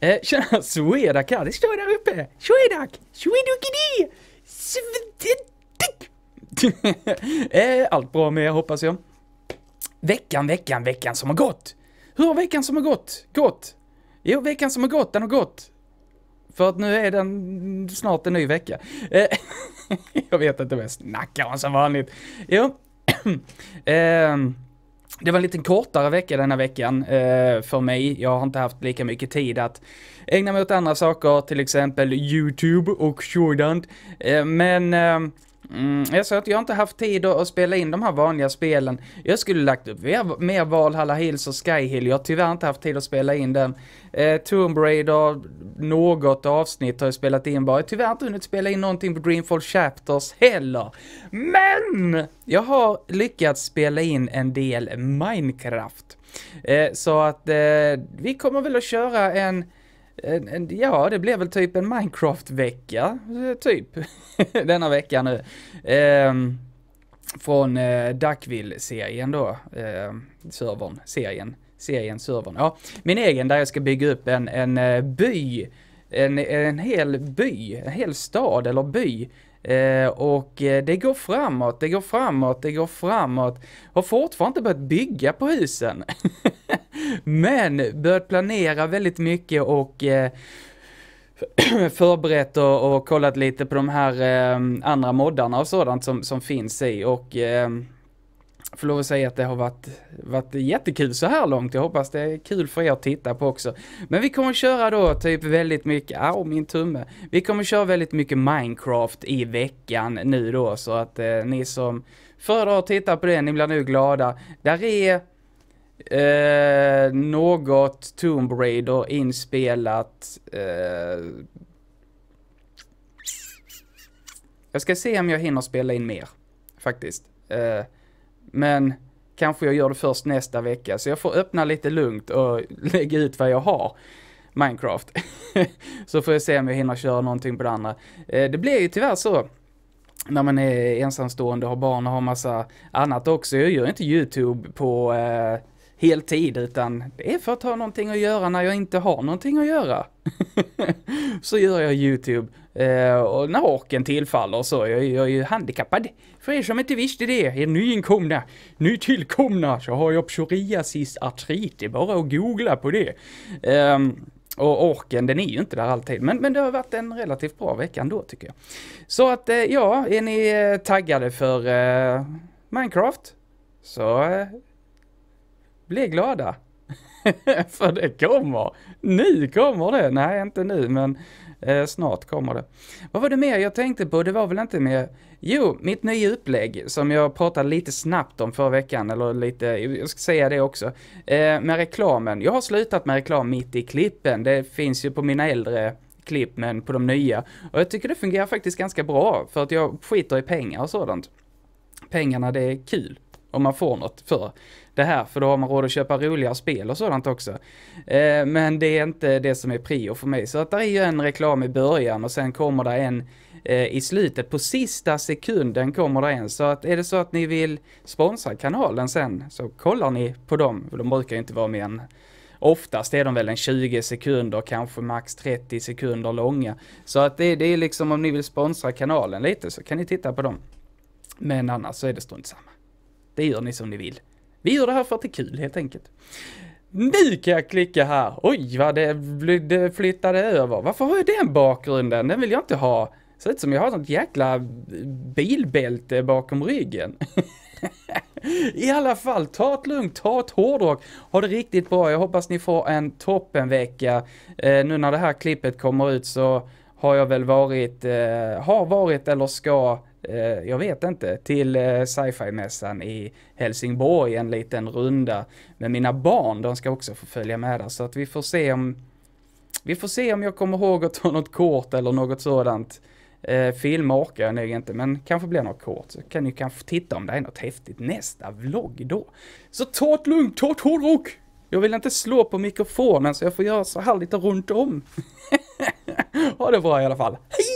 Eh, tjena, här, det står där uppe! Swedak! Swedukidi! eh, allt bra med er hoppas jag. Veckan, veckan, veckan som har gått! Hur har veckan som har gått gått? Jo, veckan som har gått, den har gått. För att nu är den snart en ny vecka. Eh, jag vet inte vad jag snackar om som vanligt. Jo. Eh, det var en lite kortare vecka denna veckan eh, för mig. Jag har inte haft lika mycket tid att ägna mig åt andra saker, till exempel YouTube och sådant. Eh, men eh, Mm, jag sa att jag inte haft tid att, att spela in de här vanliga spelen. Jag skulle lagt upp mer, mer Valhalla Hills och Skyhill. Jag har tyvärr inte haft tid att spela in den. Eh, Tomb Raider, något avsnitt har jag spelat in bara. Jag har tyvärr inte hunnit spela in någonting på Dreamfall Chapters heller. Men! Jag har lyckats spela in en del Minecraft. Eh, så att eh, vi kommer väl att köra en en, en, ja, det blev väl typ en Minecraft-vecka, eh, typ, denna vecka nu. Ehm, från eh, Duckville-serien då, eh, servern, serien, serien, servern. Ja, min egen där jag ska bygga upp en, en eh, by, en, en hel by, en hel stad eller by. Eh, och eh, det går framåt, det går framåt, det går framåt. Har fortfarande inte börjat bygga på husen. Men börjat planera väldigt mycket och eh, förberett och, och, kollat lite på de här eh, andra moddarna och sådant som, som finns i och eh, får lov att säga att det har varit, varit jättekul så här långt. Jag hoppas det är kul för er att titta på också. Men vi kommer köra då typ väldigt mycket, au oh, min tumme. Vi kommer köra väldigt mycket Minecraft i veckan nu då så att eh, ni som föredrar att titta på det, ni blir nog glada. Där är Eh, något Tomb Raider inspelat. Eh, jag ska se om jag hinner spela in mer, faktiskt. Eh, men kanske jag gör det först nästa vecka, så jag får öppna lite lugnt och lägga ut vad jag har. Minecraft. så får jag se om jag hinner köra någonting på det andra. Eh, det blir ju tyvärr så när man är ensamstående, och har barn och har massa annat också. Jag gör inte YouTube på eh, heltid utan det är för att ha någonting att göra när jag inte har någonting att göra. så gör jag YouTube eh, och när orken tillfaller så, jag, jag är ju handikappad. För er som inte visste det, är nyinkomna, nytillkomna så har jag psoriasisartrit, det är bara att googla på det. Eh, och orken, den är ju inte där alltid, men, men det har varit en relativt bra vecka ändå tycker jag. Så att eh, ja, är ni eh, taggade för eh, Minecraft? Så eh, bli glada. För det kommer. Nu kommer det. Nej, inte nu, men eh, snart kommer det. Vad var det mer jag tänkte på? Det var väl inte mer... Jo, mitt nya upplägg som jag pratade lite snabbt om förra veckan, eller lite, jag ska säga det också, eh, med reklamen. Jag har slutat med reklam mitt i klippen. Det finns ju på mina äldre klipp, men på de nya. Och jag tycker det fungerar faktiskt ganska bra, för att jag skiter i pengar och sådant. Pengarna, det är kul om man får något för det här, för då har man råd att köpa roliga spel och sådant också. Eh, men det är inte det som är prio för mig. Så att det är ju en reklam i början och sen kommer det en eh, i slutet. På sista sekunden kommer det en. Så att är det så att ni vill sponsra kanalen sen så kollar ni på dem. de brukar ju inte vara med än. Oftast är de väl en 20 sekunder, kanske max 30 sekunder långa. Så att det, det är liksom om ni vill sponsra kanalen lite så kan ni titta på dem. Men annars så är det strunt samma. Det gör ni som ni vill. Vi gör det här för att det är kul helt enkelt. Nu kan jag klicka här. Oj, vad det, det flyttade över. Varför har jag den bakgrunden? Den vill jag inte ha. ser ut som jag har något jäkla bilbälte bakom ryggen. I alla fall, ta ett lugnt, ta ett hårdrock. Ha det riktigt bra. Jag hoppas ni får en toppenvecka. Eh, nu när det här klippet kommer ut så har jag väl varit, eh, har varit eller ska Eh, jag vet inte, till eh, sci-fi-mässan i Helsingborg, en liten runda Men mina barn. De ska också få följa med där, så att vi får se om vi får se om jag kommer ihåg att ta något kort eller något sådant. Eh, film orkar jag nog inte, men kanske blir något kort. Så kan ni kanske titta om det är något häftigt nästa vlogg då. Så ta det lugnt, ta ett hårdrock! Jag vill inte slå på mikrofonen så jag får göra så här lite runt om. ha det bra i alla fall. Hej!